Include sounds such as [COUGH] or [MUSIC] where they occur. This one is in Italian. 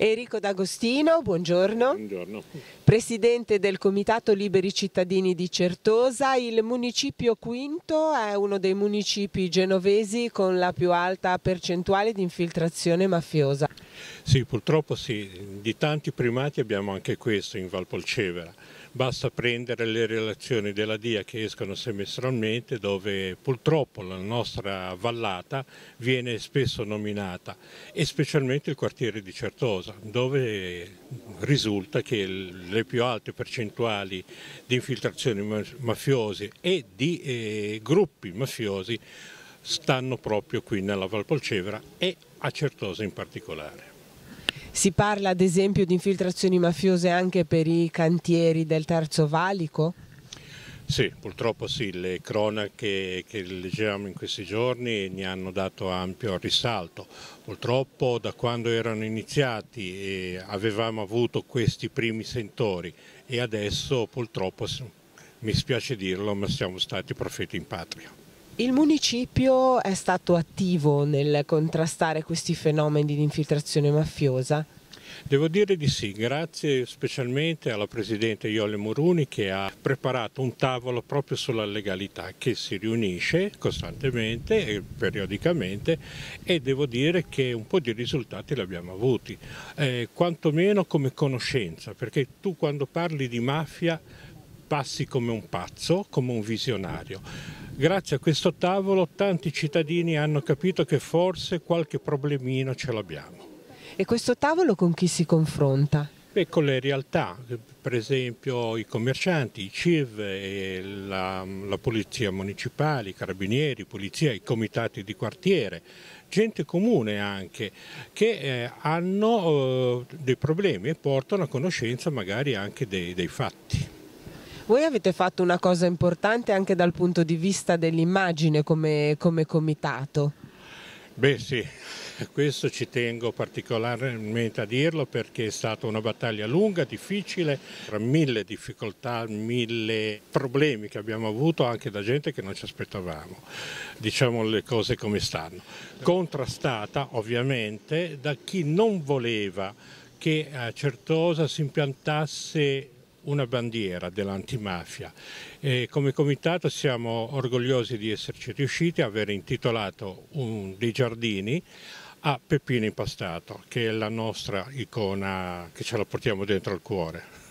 Enrico D'Agostino, buongiorno. Buongiorno. Presidente del Comitato Liberi Cittadini di Certosa, il municipio quinto è uno dei municipi genovesi con la più alta percentuale di infiltrazione mafiosa. Sì, purtroppo sì, di tanti primati abbiamo anche questo in Valpolcevera. Basta prendere le relazioni della DIA che escono semestralmente dove purtroppo la nostra vallata viene spesso nominata e specialmente il quartiere di Certosa dove risulta che le più alte percentuali di infiltrazioni mafiose e di eh, gruppi mafiosi stanno proprio qui nella Valpolcevera e a Certosa in particolare. Si parla ad esempio di infiltrazioni mafiose anche per i cantieri del Terzo Valico? Sì, purtroppo sì, le cronache che leggevamo in questi giorni ne hanno dato ampio risalto. Purtroppo da quando erano iniziati eh, avevamo avuto questi primi sentori e adesso purtroppo, mi spiace dirlo, ma siamo stati profeti in patria. Il municipio è stato attivo nel contrastare questi fenomeni di infiltrazione mafiosa? Devo dire di sì, grazie specialmente alla Presidente Iole Moruni che ha preparato un tavolo proprio sulla legalità che si riunisce costantemente e periodicamente e devo dire che un po' di risultati li abbiamo avuti, eh, quantomeno come conoscenza, perché tu quando parli di mafia passi come un pazzo, come un visionario Grazie a questo tavolo tanti cittadini hanno capito che forse qualche problemino ce l'abbiamo. E questo tavolo con chi si confronta? Beh, con le realtà, per esempio i commercianti, i CIV, la, la polizia municipale, i carabinieri, polizia, i comitati di quartiere, gente comune anche, che eh, hanno eh, dei problemi e portano a conoscenza magari anche dei, dei fatti. Voi avete fatto una cosa importante anche dal punto di vista dell'immagine come, come comitato. Beh sì, [LAUGHS] questo ci tengo particolarmente a dirlo perché è stata una battaglia lunga, difficile, tra mille difficoltà, mille problemi che abbiamo avuto anche da gente che non ci aspettavamo, diciamo le cose come stanno, contrastata ovviamente da chi non voleva che a eh, Certosa si impiantasse una bandiera dell'antimafia. E come comitato siamo orgogliosi di esserci riusciti a aver intitolato un, dei giardini a Peppino Impastato, che è la nostra icona che ce la portiamo dentro al cuore.